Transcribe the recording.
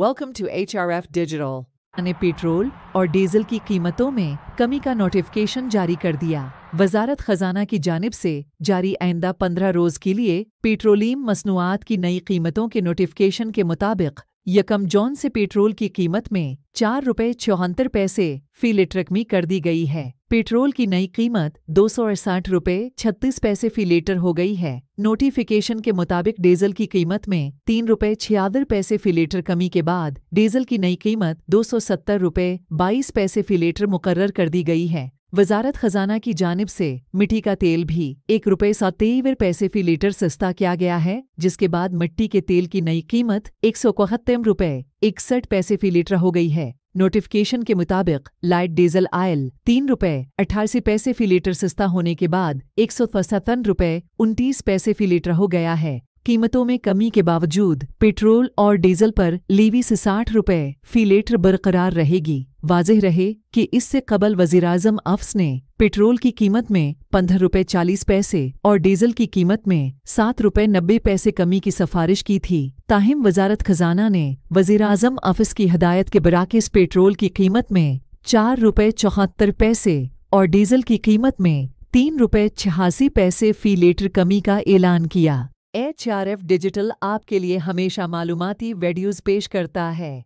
welcome to H R F digital ने petrol और diesel की कीमतों में कमी का नोटिफिकेशन जारी कर दिया वजारत खजाना की जानब से जारी आइंदा पंद्रह रोज के लिए पेट्रोलियम मसनूआत की नई कीमतों के नोटिफिकेशन के मुताबिक यकम जॉन से पेट्रोल की कीमत में चार रुपये चौहत्तर पैसे फी लिटरकमी कमी कर दी गई है पेट्रोल की नई कीमत दो सौ अड़सठ रुपये छत्तीस पैसे फी लीटर हो गई है नोटिफिकेशन के मुताबिक डीजल की कीमत में तीन रुपये छियादर पैसे फी लीटर कमी के बाद डीजल की नई कीमत दो सौ सत्तर रुपये बाईस पैसे फी लीटर मुकर्र कर दी गई है वजारत खजाना की जानब से मिट्टी का तेल भी एक रुपये सतेवर पैसे फी लीटर सस्ता किया गया है जिसके बाद मिट्टी के तेल की नई कीमत एक सौ इकहत्तर रुपये इकसठ पैसे फी लीटर हो गई है नोटिफिकेशन के मुताबिक लाइट डीजल आयल तीन रुपए अठासी पैसे फी लीटर सस्ता होने के बाद एक सौ पचहत्तर रुपए उनतीस पैसे फी लीटर हो गया है कीमतों में कमी के बावजूद पेट्रोल और डीजल पर लेवी से साठ रुपये फी लीटर बरकरार रहेगी वाजह रहे कि इससे कबल अजम अफ्स ने पेट्रोल की कीमत में पंद्रह रुपये चालीस पैसे और डीजल की कीमत में सात रुपये नब्बे पैसे कमी की सिफारिश की थी ताहिम वजारत खजाना ने अजम अफिस की हदायत के बराकस पेट्रोल की कीमत में चार रुपये चौहत्तर पैसे और डीजल की कीमत में तीन रुपये छियासी पैसे फी लीटर कमी का ऐलान किया एच डिजिटल आपके लिए हमेशा मालूमती वीडियोज़ पेश करता है